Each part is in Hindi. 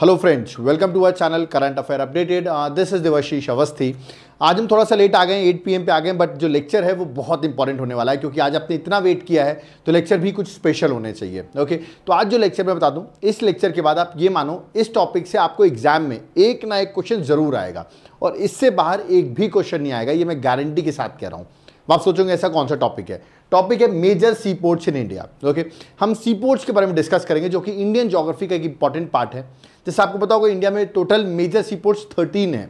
Hello friends welcome to our channel current affair updated this is Devashish Awasthi आज हम थोड़ा सा लेट आ गए हैं 8 पीएम पे आ गए हैं बट जो लेक्चर है वो बहुत इंपॉर्टेंट होने वाला है क्योंकि आज आपने इतना वेट किया है तो लेक्चर भी कुछ स्पेशल होने चाहिए ओके तो आज जो लेक्चर मैं बता दूं इस लेक्चर के बाद आप ये मानो इस टॉपिक से आपको एग्जाम में एक ना एक क्वेश्चन जरूर आएगा और इससे बाहर एक भी क्वेश्चन नहीं आएगा ये मैं गारंटी के साथ कह रहा हूँ आप सोचोगे ऐसा कौन सा टॉपिक है टॉपिक है major sea ports in India okay हम सी पोर्ट्स के बारे में डिस्कस करेंगे जो कि इंडियन जोग्राफी का एक इंपॉर्टेंट पार्ट है जैसे आपको पता होगा इंडिया में total major sea ports thirteen है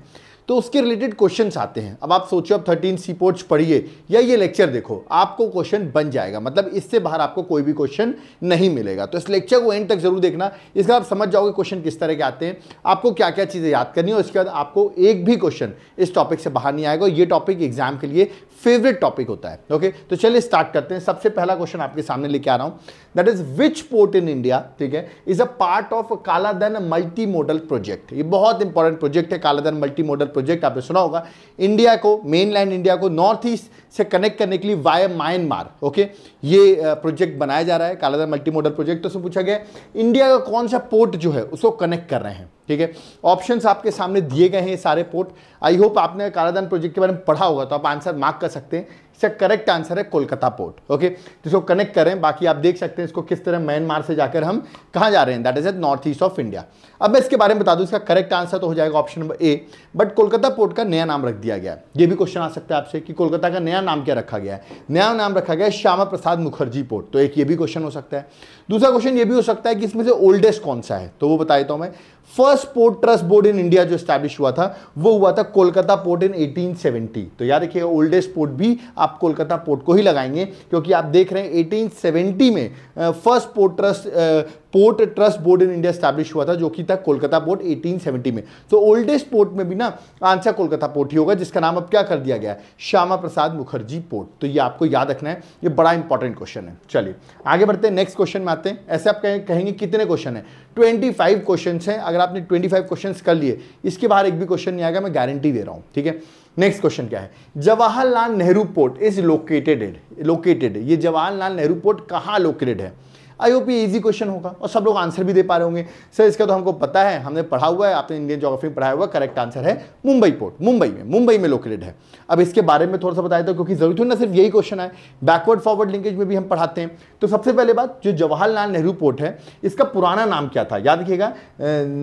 तो उसके रिलेटेड क्वेश्चन आते हैं अब आप सोचो अब थर्टीन सी पोर्ट्स पढ़िए या ये लेक्चर देखो आपको क्वेश्चन बन जाएगा मतलब इससे बाहर आपको कोई भी क्वेश्चन नहीं मिलेगा तो इस लेक्चर को एंड तक जरूर देखना इसका आप समझ जाओगे क्वेश्चन किस तरह के आते हैं आपको क्या क्या चीज़ें याद करनी है उसके बाद आपको एक भी क्वेश्चन इस टॉपिक से बाहर नहीं आएगा ये टॉपिक एग्जाम के लिए फेवरेट टॉपिक होता है ओके तो चलिए स्टार्ट करते हैं सबसे पहला क्वेश्चन आपके सामने लेके आ रहा हूँ that is which port in India ठीक है is a part of Kaladan multi modal project ये बहुत इंपॉर्टेंट प्रोजेक्ट है कालाधन मल्टी मॉडल प्रोजेक्ट आपने सुना होगा इंडिया को मेन लैंड इंडिया को नॉर्थ ईस्ट से कनेक्ट करने के लिए वाय म्यांमार ओके ये प्रोजेक्ट बनाया जा रहा है कालाधर मल्टी मॉडल प्रोजेक्ट उसमें पूछा गया इंडिया का कौन सा पोर्ट जो है उसको कनेक्ट कर रहे हैं ठीक है ऑप्शन आपके सामने दिए गए हैं सारे पोर्ट आई होप आपने कालाधन प्रोजेक्ट के बारे में पढ़ा होगा तो आप आंसर मार्क कर सकते हैं इसका करेक्ट आंसर है कोलकाता पोर्ट ओके जिसको कनेक्ट करें बाकी आप देख सकते हैं इसको किस तरह म्यांमार से जाकर हम कहाँ जा रहे हैं that is at north east of India अब मैं इसके बारे में बता दूँ इसका करेक्ट आंसर तो हो जाएगा option number A but Kolkata port का नया नाम रख दिया गया है ये भी क्वेश्चन आ सकता है आपसे कि कोलकाता का नया नाम क्या रखा गया है नया नाम रखा गया है श्यामा प्रसाद मुखर्जी पोर्ट तो एक ये भी क्वेश्चन हो सकता है दूसरा क्वेश्चन ये भी हो सकता है कि इसमें से ओल्डेस्ट कौन सा है तो वो बता देता हूँ मैं first port trust board in India जो स्टैब्लिश हुआ था वो हुआ था कोलकाता पोर्ट इन 1870 तो याद रखिएगा ओल्डेस्ट पोर्ट भी आप कोलकाता पोर्ट को ही लगाएंगे क्योंकि आप देख रहे हैं 1870 में first port trust port trust board in India establish हुआ था जो कि था कोलकाता पोर्ट 1870 में तो ओल्डेस्ट पोर्ट में भी ना आंसर कोलकाता पोर्ट ही होगा जिसका नाम अब क्या कर दिया गया है श्यामा प्रसाद मुखर्जी पोर्ट तो ये आपको याद रखना है ये बड़ा इंपॉर्टेंट क्वेश्चन है चलिए आगे बढ़ते हैं नेक्स्ट क्वेश्चन में आते हैं ऐसे आप कहें, कहेंगे कितने क्वेश्चन है ट्वेंटी फाइव क्वेश्चन हैं अगर आपने ट्वेंटी फाइव क्वेश्चन कर लिए इसके बाहर एक भी क्वेश्चन नहीं आएगा मैं गारंटी दे रहा हूँ ठीक है नेक्स्ट क्वेश्चन क्या है Jawaharlal Nehru port is located located ये जवाहरलाल नेहरू पोर्ट कहाँ लोकेटेड है आई होप ये इजी क्वेश्चन होगा और सब लोग आंसर भी दे पा रहे होंगे सर इसका तो हमको पता है हमने पढ़ा हुआ है आपने इंडियन जोग्राफी में पढ़ाया हुआ करेक्ट आंसर है मुंबई पोर्ट मुंबई में मुंबई में लोकेटेड है अब इसके बारे में थोड़ा सा बताया था क्योंकि जरूरी ना सिर्फ यही क्वेश्चन आए बैकवर्ड फॉरवर्ड लिंकेज में भी हम पढ़ाते हैं तो सबसे पहले बात जो जवाहरलाल नेहरू पोर्ट है इसका पुराना नाम क्या था याद रखिएगा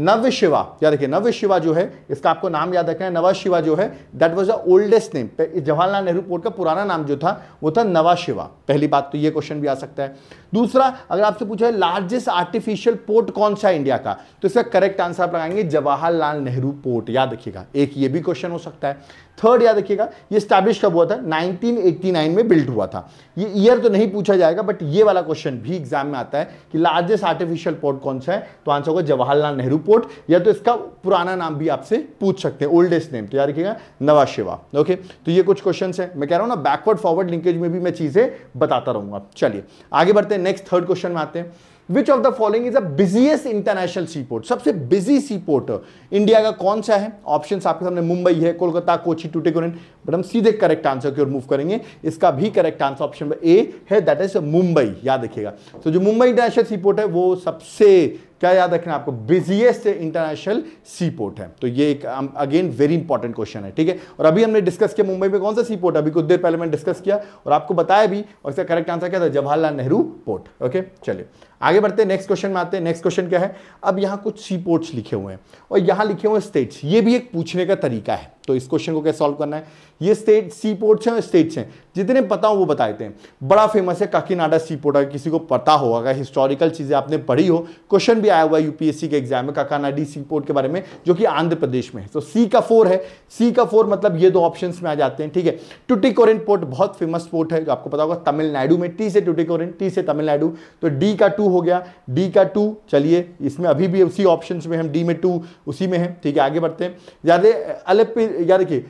नव शिवा याद रखिए नव शिवा जो है इसका आपको नाम याद रखना है नवा शिवा जो है that was the oldest name Jawaharlal Nehru port का पुराना नाम जो था वो था नवा शिवा पहली बात तो ये क्वेश्चन भी आ सकता है दूसरा अगर आपसे पूछा है लार्जेस्ट आर्टिफिशियल पोर्ट कौन सा इंडिया का तो इसका करेक्ट आंसर आप लगाएंगे जवाहरलाल नेहरू पोर्ट याद रखिएगा एक ये भी क्वेश्चन हो सकता है थर्ड याद रखिएगा ये स्टैब्लिश कब हुआ था 1989 में बिल्ट हुआ था ये ईयर तो नहीं पूछा जाएगा बट ये वाला क्वेश्चन भी एग्जाम में आता है कि लार्जेस्ट आर्टिफिशियल पोर्ट कौन सा है तो आंसर होगा जवाहरलाल नेहरू पोर्ट या तो इसका पुराना नाम भी आपसे पूछ सकते हैं ओल्डेस्ट नेम तो याद रखिएगा नवा शिवा ओके तो ये कुछ क्वेश्चन है मैं कह रहा हूँ ना बैकवर्ड फॉरवर्ड लिंकेज में भी मैं चीज़ें बताता रहूंगा चलिए आगे बढ़ते हैं नेक्स्ट थर्ड क्वेश्चन में आते हैं which of the following is a busiest international sea port सबसे बिजी सी पोर्ट इंडिया का कौन सा है ऑप्शन आपके सामने मुंबई है कोलकाता कोची टूटेकोरन बट हम सीधे करेक्ट आंसर की ओर मूव करेंगे इसका भी करेक्ट आंसर ऑप्शन ए है दैट इज मुंबई याद रखिएगा तो so, जो मुंबई इंटरनेशनल सी पोर्ट है वो सबसे क्या याद रखना आपको बिजिएस्ट इंटरनेशनल सी पोर्ट है तो ये एक अगेन वेरी इंपॉर्टेंट क्वेश्चन है ठीक है और अभी हमने डिस्कस किया मुंबई में कौन सा सी पोर्ट अभी कुछ देर पहले मैंने डिस्कस किया और आपको बताया भी और इसका करेक्ट आंसर क्या था जवाहरलाल नेहरू पोर्ट ओके चलिए आगे बढ़ते हैं नेक्स्ट क्वेश्चन में आते हैं नेक्स्ट क्वेश्चन क्या है अब यहाँ कुछ सी पोर्ट्स लिखे हुए हैं और यहाँ लिखे हुए स्टेट्स ये भी एक पूछने का तरीका है तो इस क्वेश्चन को कैसे सॉल्व करना है ये स्टेट सी पोर्ट्स हैं और स्टेट्स हैं जितने पता हो वो बता देते हैं बड़ा फेमस है काकीनाडा सी पोर्ट अगर किसी को पता होगा अगर हिस्टोरिकल चीज़ें आपने पढ़ी हो क्वेश्चन भी आया हुआ है यूपीएससी के एग्जाम में काकानाडी सी पोर्ट के बारे में जो कि आंध्र प्रदेश में है तो सी का फोर है सी का फोर मतलब ये दो ऑप्शन में आ जाते हैं ठीक है टुटिकोरेंट पोर्ट बहुत फेमस पोर्ट है जो आपको पता होगा तमिलनाडु में टी से टुटिकोरेंट टी से तमिलनाडु तो डी का टू हो गया डी का टू चलिए इसमें अभी भी उसी ऑप्शन में हम डी में टू उसी में है ठीक है आगे बढ़ते हैं ज़्यादा अलग या देखिए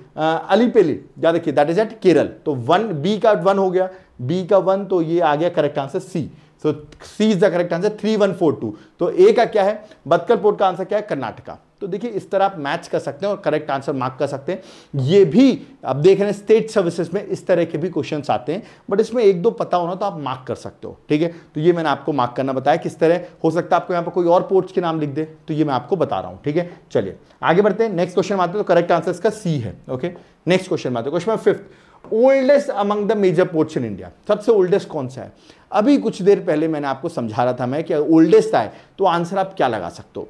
अलीपेली या देखिए दैट इज एट केरल तो वन बी का वन हो गया बी का वन तो ये आ गया correct answer C so C is the correct answer three one four two तो ए का क्या है बदकल पोर्ट का आंसर क्या है कर्नाटका तो देखिए इस तरह आप मैच कर सकते हैं और करेक्ट आंसर मार्क कर सकते हैं ये भी आप देख रहे हैं स्टेट सर्विसेज में इस तरह के भी क्वेश्चन आते हैं बट इसमें एक दो पता होना तो आप मार्क कर सकते हो ठीक है तो ये मैंने आपको मार्क करना बताया किस तरह हो सकता है आपको यहाँ पर कोई और पोर्ट्स के नाम लिख दे तो ये मैं आपको बता रहा हूँ ठीक है चलिए आगे बढ़ते हैं नेक्स्ट क्वेश्चन आते हैं तो करेक्ट आंसर इसका सी है ओके नेक्स्ट क्वेश्चन आते हैं question fifth oldest among the major ports in India सबसे ओल्डेस्ट कौन सा है अभी कुछ देर पहले मैंने आपको समझा रहा था मैं कि ओल्डेस्ट आए तो आंसर आप क्या लगा सकते हो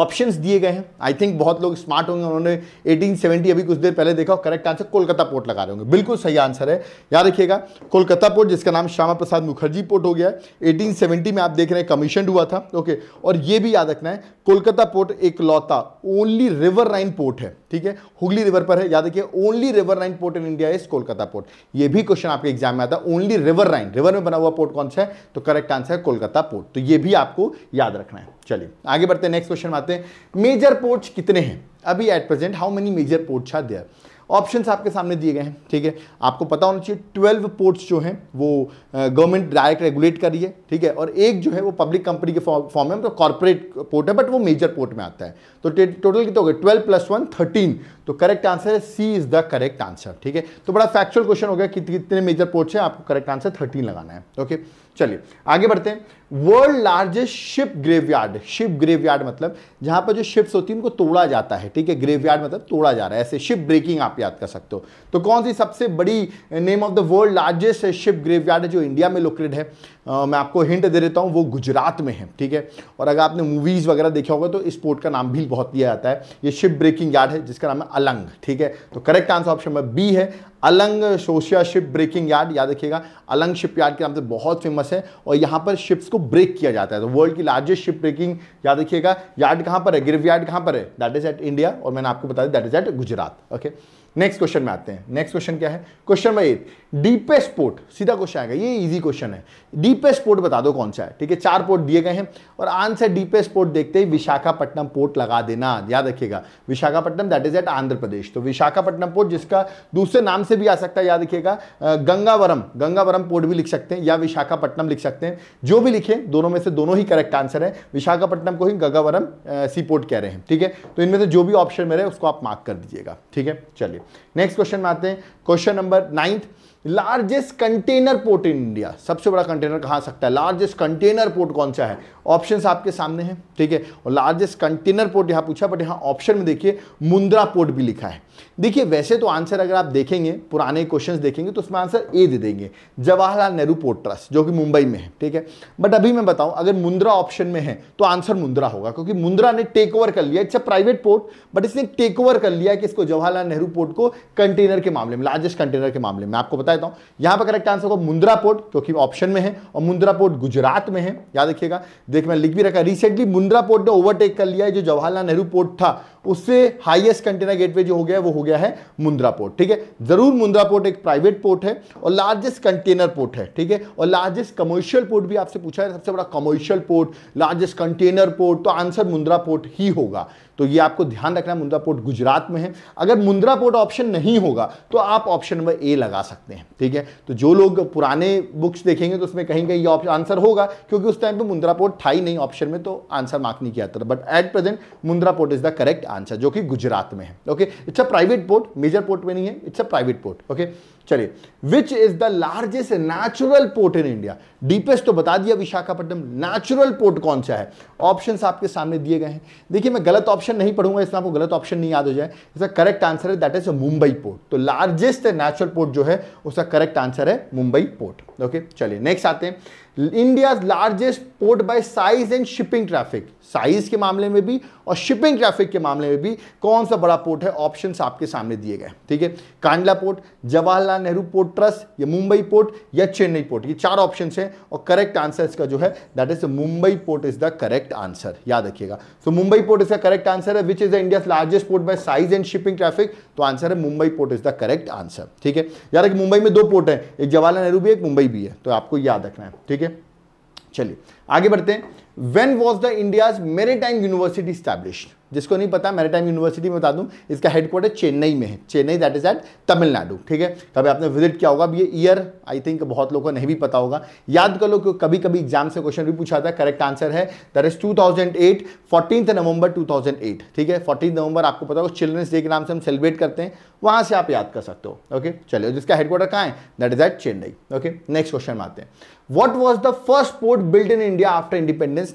ऑप्शंस दिए गए हैं आई थिंक बहुत लोग स्मार्ट होंगे उन्होंने 1870 अभी कुछ देर पहले देखा करेक्ट आंसर कोलकाता पोर्ट लगा रहे होंगे बिल्कुल सही आंसर है याद रखिएगा कोलकाता पोर्ट जिसका नाम श्यामा प्रसाद मुखर्जी पोर्ट हो गया है 1870 में आप देख रहे हैं कमीशन हुआ था ओके और ये भी याद रखना है कोलकाता पोर्ट एक लौता ओनली रिवर लाइन पोर्ट है ठीक है हुगली रिवर पर है याद रखिए only river line port in India is Kolkata port ये भी क्वेश्चन आपके एग्जाम में आता है ओनली रिवर लाइन रिवर में बना हुआ पोर्ट कौन सा है तो करेक्ट आंसर है कोलकाता पोर्ट तो ये भी आपको याद रखना है चलिए आगे बढ़ते हैं नेक्स्ट क्वेश्चन में आते हैं मेजर पोर्ट्स कितने हैं अभी at present how many major ports are there options आपके सामने दिए गए हैं ठीक है आपको पता होना चाहिए ट्वेल्व पोर्ट्स जो हैं वो गवर्नमेंट डायरेक्ट रेगुलेट कर रही है ठीक है और एक जो है वो पब्लिक कंपनी के फॉर्म में तो कॉर्पोरेट पोर्ट है बट मतलब वो मेजर पोर्ट में आता है तो टोटल कितना हो गए ट्वेल्व प्लस वन थर्टीन तो करेक्ट आंसर है C is the correct answer ठीक है तो बड़ा फैक्चुअल क्वेश्चन हो गया कि कितने मेजर पोर्ट्स हैं आपको करेक्ट आंसर थर्टीन लगाना है ओके okay? चलिए आगे बढ़ते हैं world largest ship graveyard ship graveyard मतलब जहां पर जो शिप्स होती है उनको तोड़ा जाता है ठीक है ग्रेवयार्ड मतलब तोड़ा जा रहा है ऐसे शिप ब्रेकिंग आप याद कर सकते हो तो कौन सी सबसे बड़ी name of the world largest ship graveyard है जो इंडिया में लोकेटेड है आ, मैं आपको हिंट दे देता हूँ वो गुजरात में है ठीक है और अगर आपने मूवीज़ वगैरह देखा होगा तो इस पोर्ट का नाम भी बहुत दिया जाता है ये शिप ब्रेकिंग यार्ड है जिसका नाम है अलंग ठीक है तो correct answer option number B है Alang Sosiya ship breaking yard याद रखिएगा अलंग शिप यार्ड के नाम से बहुत फेमस है और यहाँ पर शिप्स को ब्रेक किया जाता है तो वर्ल्ड की लार्जेस्ट शिप ब्रेकिंग याद रखिएगा यार्ड कहाँ पर है ग्रिव यार्ड कहाँ पर है दैट इज एट इंडिया और मैंने आपको बता दिया that is at Gujarat okay next question में आते हैं नेक्स्ट क्वेश्चन क्या है question number eight deepest port सीधा क्वेश्चन आएगा ये इजी क्वेश्चन है डीपेस्ट पोर्ट बता दो कौन सा है ठीक है चार पोर्ट दिए गए हैं और आंसर डीपेस्ट पोर्ट देखते ही विशाखापट्टनम पोर्ट लगा देना याद रखिएगा Visakhapatnam that is at Andhra Pradesh तो विशाखापट्टनम पोर्ट जिसका दूसरे नाम से भी आ सकता है याद रखिएगा गंगावरम गंगावरम पोर्ट भी लिख सकते हैं या विशाखापट्टनम लिख सकते हैं जो भी लिखे दोनों में से दोनों ही करेक्ट आंसर है विशाखापट्टनम को ही गंगावरम सी पोर्ट कह रहे हैं ठीक है तो इनमें से जो भी ऑप्शन मेरे उसको आप मार्क कर दीजिएगा ठीक है चलिए नेक्स्ट क्वेश्चन में आते हैं question number ninth largest container port in India सबसे बड़ा कंटेनर कहाँ सकता है लार्जेस्ट कंटेनर पोर्ट कौन सा है ऑप्शन आपके सामने हैं ठीक है और लार्जेस्ट कंटेनर पोर्ट यहां पूछा बट यहां ऑप्शन में देखिए मुंद्रा पोर्ट भी लिखा है देखिए वैसे तो आंसर अगर आप देखेंगे पुराने क्वेश्चंस देखेंगे तो उसमें आंसर ए दे देंगे जवाहरलाल नेहरू पोर्ट ट्रस्ट जो कि मुंबई में है ठीक है बट अभी मैं बताऊं अगर मुंद्रा ऑप्शन में है तो आंसर मुंद्रा होगा क्योंकि मुंद्रा ने टेक ओवर कर लिया it's a private port but इसने टेक ओवर कर लिया कि इसको जवाहरलाल नेहरू पोर्ट को कंटेनर के मामले में लार्जेस्ट कंटेनर के मामले में आपको पता बता देता हूं यहां पर करेक्ट आंसर को मुंद्रा पोर्ट क्योंकि ऑप्शन में है और मुंद्रा पोर्ट गुजरात में है याद रखिएगा देख मैं लिख भी रखा रिसेंटली मुंद्रा पोर्ट ने ओवरटेक कर लिया है जो जवाहरलाल नेहरू पोर्ट था उससे हाईएस्ट कंटेनर गेटवे जो हो गया है वो हो गया है मुंद्रा पोर्ट ठीक है जरूर मुंद्रा पोर्ट एक प्राइवेट पोर्ट है और लार्जेस्ट कंटेनर पोर्ट है ठीक है और लार्जेस्ट कमर्शियल पोर्ट भी आपसे पूछा है सबसे बड़ा commercial port largest container port तो आंसर मुंद्रा पोर्ट ही होगा तो ये आपको ध्यान रखना मुंद्रा पोर्ट गुजरात में है अगर मुंद्रा पोर्ट ऑप्शन नहीं होगा तो आप ऑप्शन नंबर ए लगा सकते हैं ठीक है तो जो लोग पुराने बुक्स देखेंगे तो उसमें कहीं कहीं ये ऑप्शन आंसर होगा क्योंकि उस टाइम पे मुंद्रा पोर्ट था ही नहीं ऑप्शन में तो आंसर मार्क नहीं किया था but at present Mundra port is the correct answer जो कि गुजरात में है okay it's a private port major port में नहीं है it's a private port okay चलिए which is the largest natural port in India deepest तो बता दिया विशाखापट्टनम नेचुरल पोर्ट कौन सा है ऑप्शन आपके सामने दिए गए हैं देखिए मैं गलत ऑप्शन नहीं पढ़ूंगा इसमें आपको गलत ऑप्शन नहीं याद हो जाए इसका करेक्ट आंसर है दैट इज मुंबई पोर्ट तो लार्जेस्ट नेचुरल पोर्ट जो है उसका करेक्ट आंसर है मुंबई पोर्ट ओके चलिए नेक्स्ट आते हैं India's largest port by size and shipping traffic size के मामले में भी और शिपिंग ट्रैफिक के मामले में भी कौन सा बड़ा पोर्ट है ऑप्शंस आपके सामने दिए गए ठीक है Kandla port Jawaharlal Nehru port trust या मुंबई पोर्ट या चेन्नई पोर्ट ये चार ऑप्शन हैं और करेक्ट आंसर इसका जो है that is Mumbai port is the correct answer याद रखिएगा सो मुंबई पोर्ट इसका करेक्ट आंसर है which is the India largest port by size and shipping traffic तो आंसर है Mumbai port is the correct answer ठीक है याद रखिए मुंबई में दो पोर्ट है एक जवाहरलाल नेहरू भी एक मुंबई भी है तो आपको याद रखना है ठीक है चलिए आगे बढ़ते हैं when was the India's maritime university established जिसको नहीं पता मैरीटाइम यूनिवर्सिटी में बता दूं इसका हेडक्वार्टर चेन्नई में है Chennai that is at Tamil Nadu ठीक है कभी आपने विजिट किया होगा अब ये ईयर आई थिंक बहुत लोगों को नहीं भी पता होगा याद कर लो कि कभी कभी एग्जाम से क्वेश्चन भी पूछा था करेक्ट आंसर है that is two thousand eight November two thousand eight ठीक है फोर्टीन नवंबर आपको पता होगा चिल्ड्रंस डे के नाम से हम सेलिब्रेट करते हैं वहां से आप याद कर सकते हो ओके चलिए जिसका हेडक्वार्टर कहाँ है that is at Chennai okay next question में आते हैं what was the first port build in India after independence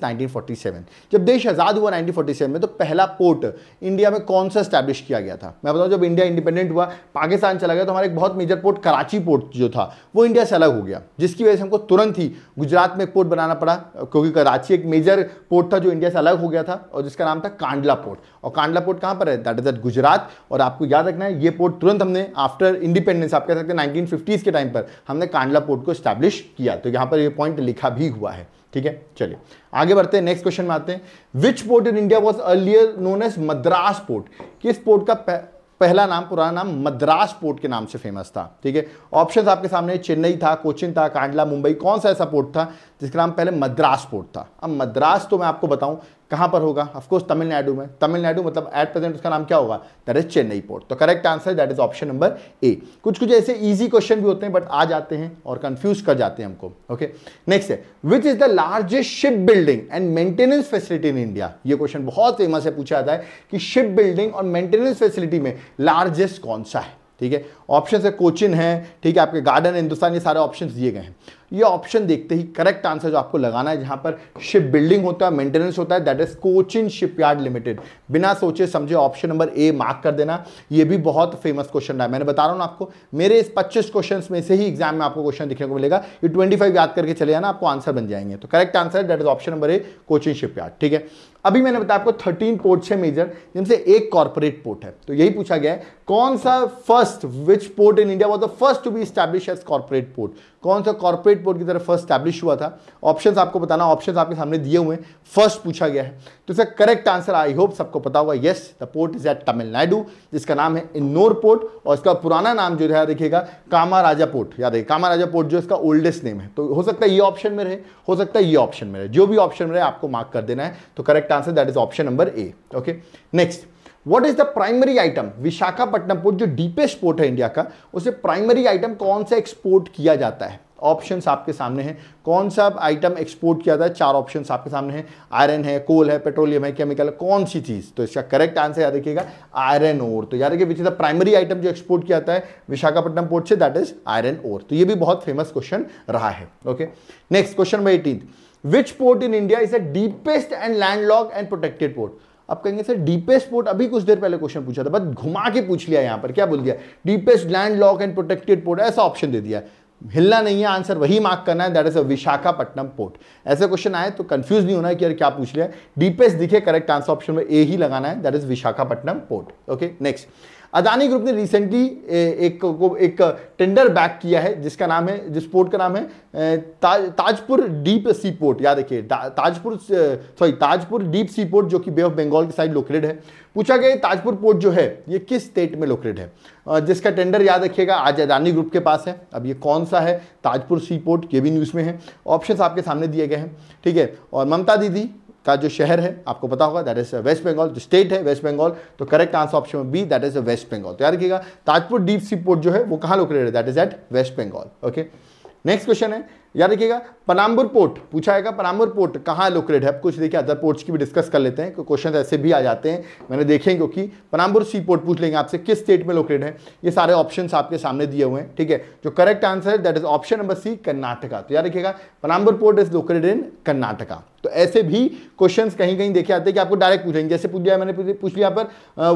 seven जब देश आजाद हुआ सेवन में तो पहला पोर्ट इंडिया में कौन सा स्टैब्लिश किया गया था मैं बताऊँ जब इंडिया इंडिपेंडेंट हुआ पाकिस्तान चला गया तो हमारा एक बहुत मेजर पोर्ट कराची पोर्ट जो था वो इंडिया से अलग हो गया जिसकी वजह से हमको तुरंत ही गुजरात में एक पोर्ट बनाना पड़ा क्योंकि कराची एक मेजर पोर्ट था जो इंडिया से अलग हो गया था और जिसका नाम था कांडला पोर्ट और कांडला पोर्ट कहाँ पर है दैट इज एट गुजरात और आपको याद रखना है ये पोर्ट तुरंत हमने आफ्टर इंडिपेंडेंस आप कह सकते हैं नाइनटीन के टाइम पर हमने कांडला पोर्ट को स्टैब्लिश किया तो यहाँ पर यह पॉइंट लिखा भी हुआ है ठीक है चलिए आगे बढ़ते हैं नेक्स्ट क्वेश्चन में आते हैं which port in India was earlier known as Madras port किस पोर्ट का पह, पहला नाम पुराना नाम मद्रास पोर्ट के नाम से फेमस था ठीक है ऑप्शन आपके सामने चेन्नई था कोचिन था कांडला मुंबई कौन सा ऐसा पोर्ट था जिसका नाम पहले मद्रास पोर्ट था अब मद्रास तो मैं आपको बताऊं कहां पर होगा ऑफकोर्स तमिलनाडु में तमिलनाडु मतलब एट प्रेजेंट उसका नाम क्या होगा दैट इज चेन्नई पोर्ट तो correct answer that is option number A कुछ कुछ ऐसे ईजी क्वेश्चन भी होते हैं बट आ जाते हैं और कन्फ्यूज कर जाते हैं हमको ओके नेक्स्ट है which is the largest ship building and maintenance facility in India ये क्वेश्चन बहुत फेमस है पूछा जाता है कि शिप बिल्डिंग और मेंटेनेंस फैसिलिटी में लार्जेस्ट कौन सा है ठीक है ऑप्शन है कोचिन है ठीक है आपके गार्डन हिंदुस्तान ये सारे ऑप्शन दिए गए हैं ये ऑप्शन देखते ही करेक्ट आंसर जो आपको लगाना है जहां पर शिप बिल्डिंग होता है मेंटेनेंस होता है that is Cochin shipyard limited बिना सोचे समझे ऑप्शन नंबर ए मार्क कर देना ये भी बहुत फेमस क्वेश्चन रहा मैंने बता रहा हूं आपको मेरे इस 25 क्वेश्चन में से ही एग्जाम में आपको क्वेश्चन दिखने को मिलेगा ये ट्वेंटी याद करके चले जाना आपको आंसर बन जाएंगे तो correct answer that is option number A Cochin shipyard ठीक है अभी मैंने बताया आपको थर्टीन पोर्ट्स है मेजर जिनसे एक कॉर्पोरेट पोर्ट है तो यही पूछा गया है कौन सा first which port in India was the first to be establish as corporate port कौन सा कॉर्पोरेट बोर्ड की तरफ फर्स्ट स्टैब्लिश हुआ था ऑप्शन आपको बताना ऑप्शन आपके सामने दिए हुए फर्स्ट पूछा गया है तो इसका करेक्ट आंसर आई होप सबको पता होगा yes the port is at Tamil Nadu जिसका नाम है इन्नोर पोर्ट और इसका पुराना नाम जो है देखिएगा कामा राजा पोर्ट याद है कामा राजा पोर्ट जो इसका ओल्डेस्ट नेम है तो हो सकता है ये ऑप्शन में रहे हो सकता है ये ऑप्शन में रहे जो भी ऑप्शन में रहे आपको मार्क कर देना है तो correct answer that is option number A okay next what is the primary item Visakhapatnam port जो डीपेस्ट पोर्ट है इंडिया का उसे प्राइमरी आइटम कौन सा एक्सपोर्ट किया जाता है ऑप्शंस आपके सामने हैं कौन सा आइटम एक्सपोर्ट किया जाता है चार ऑप्शंस आपके सामने हैं आयरन है कोल है पेट्रोलियम है केमिकल है कौन सी चीज़ तो इसका करेक्ट आंसर याद रखिएगा आयरन ओर तो याद रखिए which is the primary item जो एक्सपोर्ट किया जाता है विशाखापट्टनम पोर्ट से दैट इज आयरन ओर तो ये भी बहुत फेमस क्वेश्चन रहा है okay next question number eighteen which port in India is a deepest and land and protected port आप कहेंगे सर डीपेस्ट पोर्ट अभी कुछ देर पहले क्वेश्चन पूछा था बस घुमा के पूछ लिया यहां पर क्या बोल दिया deepest land lock and protected port ऐसा ऑप्शन दे दिया हिलना नहीं है आंसर वही मार्क करना है that is a Visakhapatnam port ऐसे क्वेश्चन आए तो कंफ्यूज नहीं होना है कि यार क्या पूछ लिया डीपेस्ट दिखे करेक्ट आंसर ऑप्शन में ए ही लगाना है that is Visakhapatnam port okay next Adani group ने रिसेंटली एक को एक टेंडर बैक किया है जिसका नाम है जिस पोर्ट का नाम है ता, ताजपुर डीप सी पोर्ट याद रखिए Tajpur sorry Tajpur deep sea port जो कि बे ऑफ बंगाल की साइड लोकेटेड है पूछा गया ताजपुर पोर्ट जो है ये किस स्टेट में लोकेटेड है जिसका टेंडर याद रखिएगा आज अदानी ग्रुप के पास है अब ये कौन सा है ताजपुर सी पोर्ट ये भी न्यूज़ में है ऑप्शन आपके सामने दिए गए हैं ठीक है और ममता दीदी का जो शहर है आपको पता होगा दैट इज वेस्ट बंगाल जो स्टेट है वेस्ट बंगाल तो correct answer option B that is West Bengal तो याद रखिएगा ताजपुर डीप सी पोर्ट जो है वो कहाँ लोकेटेड है that is at West Bengal okay next question है याद रखिएगा पनाम्बुर पोर्ट पूछा जाएगा पनाम्बुर पोर्ट कहाँ लोकेट है कुछ देखिए अदर पोर्ट्स की भी डिस्कस कर लेते हैं क्वेश्चन ऐसे भी आ जाते हैं मैंने देखे हैं क्योंकि पनाम्बुर सी पोर्ट पूछ लेंगे आपसे किस स्टेट में लोकेट है ये सारे ऑप्शन आपके सामने दिए हुए हैं ठीक है जो करेक्ट आंसर है that is option number C Karnataka तो याद रखिएगा Panambur port is located in Karnataka तो ऐसे भी क्वेश्चन कहीं कहीं देखे आते हैं कि आपको डायरेक्ट पूछेंगे जैसे पूछ लिया मैंने पूछ लिया पर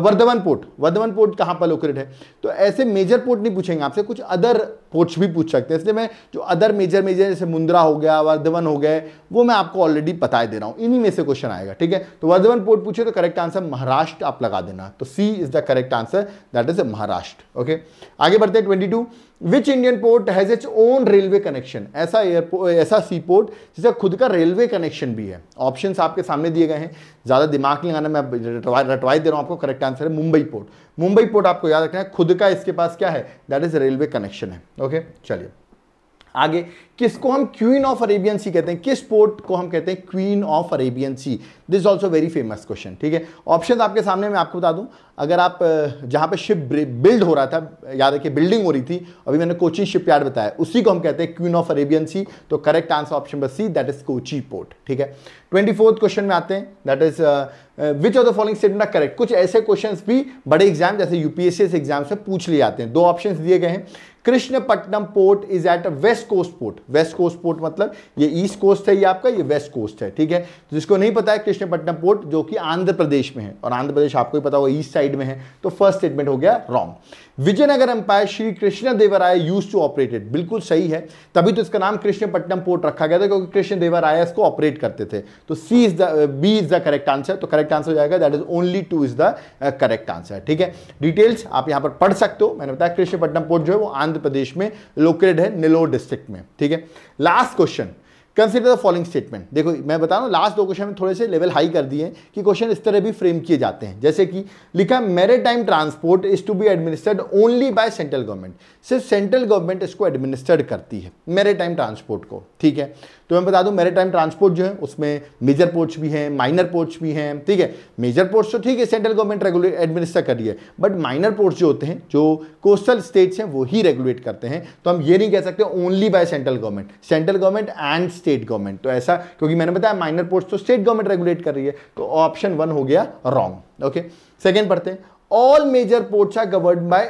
वर्धमान पोर्ट वर्धमान पोर्ट कहाँ पर लोकेट है तो ऐसे मेजर पोर्ट नहीं पूछेंगे आपसे कुछ अदर पोर्ट्स भी पूछ सकते हैं इसलिए मैं जो अदर मेजर मेजर चीज़ें जैसे मुंद्रा हो गया वर्धवन हो गए वो मैं आपको ऑलरेडी बता दे रहा हूँ इन्हीं में से क्वेश्चन आएगा ठीक है तो वर्धवन पोर्ट पूछे तो करेक्ट आंसर महाराष्ट्र आप लगा देना तो C is the correct answer that is Maharashtra okay आगे बढ़ते हैं twenty two which Indian port has its own railway connection ऐसा एयरपोर्ट ऐसा सी पोर्ट जिसका खुद का रेलवे कनेक्शन भी है ऑप्शंस आपके सामने दिए गए हैं ज़्यादा दिमाग नहीं आना मैं रटवाई दे रहा हूँ आपको करेक्ट आंसर है मुंबई पोर्ट मुंबई पोर्ट आपको याद रखना है खुद का इसके पास क्या है दैट इज रेलवे कनेक्शन है ओके चलिए आगे किसको हम क्वीन ऑफ अरेबियन सी कहते हैं किस पोर्ट को हम कहते हैं queen of Arabian sea this also very famous question ठीक है ऑप्शन आपके सामने मैं आपको बता दूं अगर आप जहां पे शिप बिल्ड हो रहा था याद रखिए बिल्डिंग हो रही थी अभी मैंने कोची शिप यार्ड बताया उसी को हम कहते हैं क्वीन ऑफ अरेबियन सी तो करेक्ट आंसर ऑप्शन बस C that is Kochi port ठीक है ट्वेंटी फोर्थ क्वेश्चन में आते हैं that is which of the following statement are correct कुछ ऐसे क्वेश्चन भी बड़े एग्जाम जैसे यूपीएससी एग्जाम से पूछ लिए जाते हैं दो ऑप्शन दिए गए हैं Krishnapatnam port is at west coast port west coast port मतलब ये ईस्ट कोस्ट है ये आपका ये वेस्ट कोस्ट है ठीक है तो जिसको नहीं पता है कृष्णपट्टनम पोर्ट जो कि आंध्र प्रदेश में है और आंध्र प्रदेश आपको ही पता होगा ईस्ट साइड में है तो फर्स्ट स्टेटमेंट हो गया wrong Vijayanagar empire Shri Krishna Devaraya use to operated बिल्कुल सही है तभी तो इसका नाम कृष्णपट्टनम पोर्ट रखा गया था क्योंकि कृष्ण देवराय इसको ऑपरेट करते थे तो C is the B is the correct answer तो करेक्ट आंसर हो जाएगा that is only two is the correct answer ठीक है डिटेल्स आप यहां पर पढ़ सकते हो मैंने बताया कृष्णपट्टनम पोर्ट जो है वो आंध्र प्रदेश में लोकेटेड है नेलोर डिस्ट्रिक्ट में ठीक है ठीक है last question consider the following statement देखो मैं बता रहा हूँ लास्ट दो क्वेश्चन में थोड़े से लेवल हाई कर दिए कि क्वेश्चन इस तरह भी फ्रेम किए जाते हैं जैसे कि लिखा मेरे time transport is to be administered only by central government सिर्फ सेंट्रल गवर्नमेंट इसको एडमिनिस्टर्ड करती है मेरे टाइम ट्रांसपोर्ट को ठीक है तो मैं बता दूं मेरे टाइम ट्रांसपोर्ट जो है उसमें मेजर पोर्ट्स भी हैं माइनर पोर्ट्स भी हैं ठीक है मेजर पोर्ट्स तो ठीक है सेंट्रल गवर्नमेंट रेगुलेट एडमिनिस्टर कर रही है बट माइनर पोर्ट्स जो होते हैं जो कोस्टल स्टेट्स हैं वो ही रेगुलेट करते हैं तो हम ये नहीं कह सकते only by central government central government and state government तो ऐसा क्योंकि मैंने बताया माइनर पोर्ट्स तो स्टेट गवर्नमेंट रेगुलेट कर रही है तो ऑप्शन वन हो गया रॉन्ग ओके सेकेंड पढ़ते हैं all major ports are govern by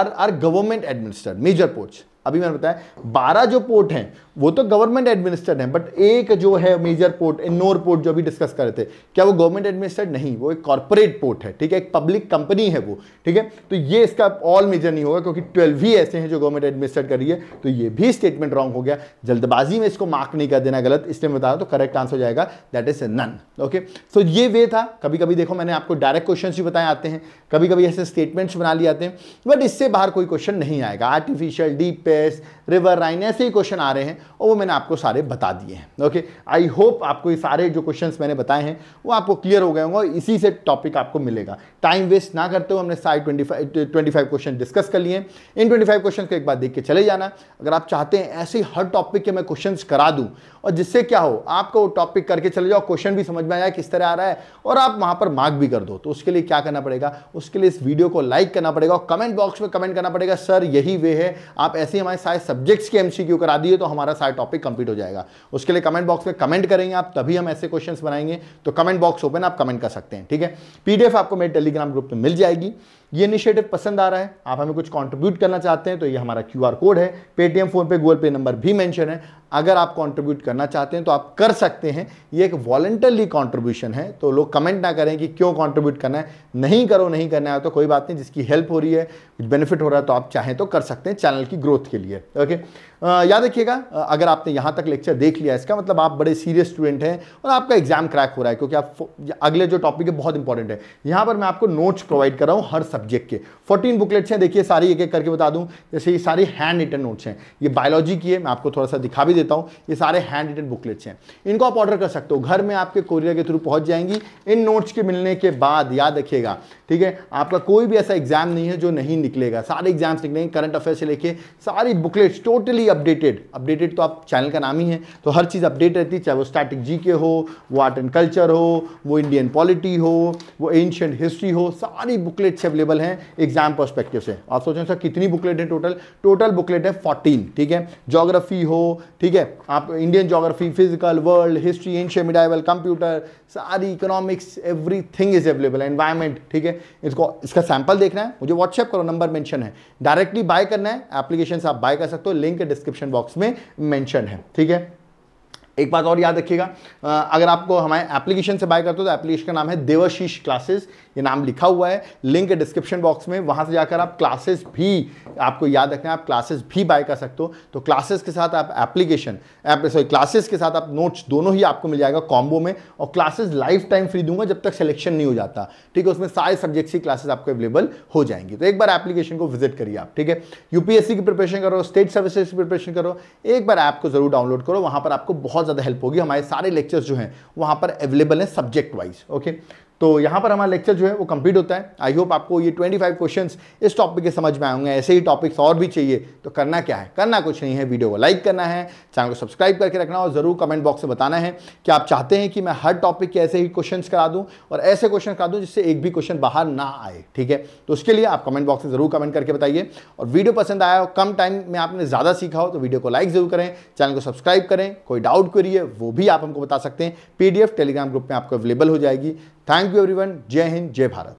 are are government government major ports अभी मैंने बताया बारह जो पोर्ट हैं वो तो गवर्नमेंट एडमिनिस्टर्ड हैं बट एक जो है मेजर पोर्ट इन्नौर पोर्ट जो अभी डिस्कस कर रहे थे क्या वो गवर्नमेंट एडमिनिस्टर्ड नहीं वो एक कॉरपोरेट पोर्ट है ठीक है एक पब्लिक कंपनी है वो ठीक है तो ये इसका ऑल मेजर नहीं होगा क्योंकि ट्वेल्व ही ऐसे हैं जो गवर्नमेंट एडमिनिस्टर्ड कर रही है तो ये भी स्टेटमेंट रॉन्ग हो गया जल्दबाजी में इसको मार्क नहीं कर देना गलत इसलिए बता रहा तो करेक्ट आंसर हो जाएगा that is none okay so ये वे था कभी कभी देखो मैंने आपको डायरेक्ट क्वेश्चन भी बताए आते हैं कभी कभी ऐसे स्टेटमेंट्स बना लिए आते हैं बट इससे बाहर कोई क्वेश्चन नहीं आएगा artificial deep space river Rhine ऐसे ही क्वेश्चन आ रहे हैं और वो मैंने आपको सारे बता दिए हैं ओके आई होप आपको ये सारे जो क्वेश्चन मैंने बताए हैं वो आपको क्लियर हो गए होंगे और इसी से टॉपिक आपको मिलेगा टाइम वेस्ट ना करते हो हमने सारे twenty five twenty five question discuss कर लिए इन ट्वेंटी फाइव क्वेश्चन को एक बार देख के चले जाना अगर आप चाहते हैं ऐसे ही हर टॉपिक के मैं क्वेश्चन करा दूँ और जिससे क्या हो आपको वो टॉपिक करके चले जाओ क्वेश्चन भी समझ में आया किस तरह आ रहा है और आप वहाँ पर मार्क भी कर दो तो उसके लिए क्या करना पड़ेगा उसके लिए इस वीडियो को लाइक करना पड़ेगा और कमेंट बॉक्स में कमेंट करना पड़ेगा सर यही वे है आप ऐसे ही हमारे साथ सब्जेक्ट्स के एमसीक्यू करा दिए तो हमारा सारा टॉपिक कंप्लीट हो जाएगा उसके लिए कमेंट बॉक्स में कमेंट करेंगे आप तभी हम ऐसे क्वेश्चंस बनाएंगे तो कमेंट बॉक्स ओपन आप कमेंट कर सकते हैं ठीक है पीडीएफ आपको मेरे टेलीग्राम ग्रुप में मिल जाएगी ये इनिशिएटिव पसंद आ रहा है आप हमें कुछ कंट्रीब्यूट करना चाहते हैं तो ये हमारा क्यू कोड है Paytm PhonePe Google pay number भी मैंशन है अगर आप कंट्रीब्यूट करना चाहते हैं तो आप कर सकते हैं ये एक वॉलेंटरली कंट्रीब्यूशन है तो लोग कमेंट ना करें कि क्यों कंट्रीब्यूट करना है नहीं करो नहीं करना है तो कोई बात नहीं जिसकी हेल्प हो रही है कुछ बेनिफिट हो रहा है तो आप चाहें तो कर सकते हैं चैनल की ग्रोथ के लिए ओके याद रखिएगा अगर आपने यहाँ तक लेक्चर देख लिया इसका मतलब आप बड़े सीरियस स्टूडेंट हैं और आपका एग्जाम क्रैक हो रहा है क्योंकि आप अगले जो टॉपिक है बहुत इंपॉर्टेंट है यहाँ पर मैं आपको नोट्स प्रोवाइड कर रहा हूँ हर सब्जेक्ट के फोर्टीन बुकलेट्स हैं देखिए सारी एक एक करके बता दूँ जैसे ये सारी हैंड रिटन नोट्स हैं ये बायोलॉजी की है मैं आपको थोड़ा सा दिखा भी देता हूँ ये सारे हैंड रिटन बुकलेट्स हैं इनको आप ऑर्डर कर सकते हो घर में आपके कोरियर के थ्रू पहुँच जाएंगी इन नोट्स के मिलने के बाद याद रखिएगा ठीक है आपका कोई भी ऐसा एग्जाम नहीं है जो नहीं निकलेगा सारे एग्जाम्स निकलेंगे करंट अफेयर से लेके सारी बुकलेट्स टोटली अपडेटेड अपडेटेड तो आप चैनल का नाम ही है तो हर चीज़ अपडेट रहती है चाहे वो स्टैटिक जी के हो वो आर्ट एंड कल्चर हो वो इंडियन पॉलिटी हो वो एंशियंट हिस्ट्री हो सारी बुकलेट्स अवेलेबल हैं एग्जाम परस्पेक्टिव से आप सोचें सर कितनी बुकलेट है टोटल टोटल बुकलेट है फोर्टीन ठीक है जोग्राफी हो ठीक है आप Indian geography physical world history ancient medieval computer सारी economics every thing is available environment ठीक है इसको इसका सैंपल देखना है मुझे व्हाट्सएप करो नंबर मेंशन है डायरेक्टली बाय करना है एप्लीकेशन आप बाय कर सकते हो लिंक डिस्क्रिप्शन बॉक्स में मेंशन है ठीक है एक बात और याद रखिएगा अगर आपको हमारे एप्लीकेशन से बाय करते हो तो एप्लीकेशन का नाम है देवाशीष क्लासेस ये नाम लिखा हुआ है लिंक डिस्क्रिप्शन बॉक्स में वहाँ से जाकर आप क्लासेस भी आपको याद रखना है आप क्लासेस भी बाय कर सकते हो तो क्लासेस के साथ आप एप्लीकेशन सॉरी क्लासेस के साथ आप नोट्स दोनों ही आपको मिल जाएगा कॉम्बो में और क्लासेस लाइफ टाइम फ्री दूंगा जब तक सिलेक्शन नहीं हो जाता ठीक है उसमें सारे सब्जेक्ट्स की क्लासेस आपको अवेलेबल हो जाएंगी तो एक बार एप्लीकेशन को विजिट करिए आप ठीक है यूपीएससी की प्रिपरेशन करो स्टेट सर्विसेज की प्रिपरेशन करो एक बार ऐप को जरूर डाउनलोड करो वहाँ पर आपको बहुत बहुत ज़्यादा हेल्प होगी हमारे सारे लेक्चर्स जो हैं वहाँ पर अवेलेबल हैं सब्जेक्ट वाइज ओके तो यहाँ पर हमारा लेक्चर जो है वो कंप्लीट होता है आई होप आपको ये 25 क्वेश्चन इस टॉपिक के समझ में आएंगे ऐसे ही टॉपिक्स और भी चाहिए तो करना क्या है करना कुछ नहीं है वीडियो को लाइक करना है चैनल को सब्सक्राइब करके रखना और ज़रूर कमेंट बॉक्स में बताना है कि आप चाहते हैं कि मैं हर टॉपिक के ऐसे ही क्वेश्चन करा दूँ और ऐसे क्वेश्चन करा दूँ जिससे एक भी क्वेश्चन बाहर ना आए ठीक है तो उसके लिए आप कमेंट बॉक्स में ज़रूर कमेंट करके बताइए और वीडियो पसंद आया हो कम टाइम में आपने ज़्यादा सीखा हो तो वीडियो को लाइक ज़रूर करें चैनल को सब्सक्राइब करें कोई डाउट करिए वो भी आप हमको बता सकते हैं पी टेलीग्राम ग्रुप में आपको अवेलेबल हो जाएगी थैंक यू एवरीवन जय हिंद जय भारत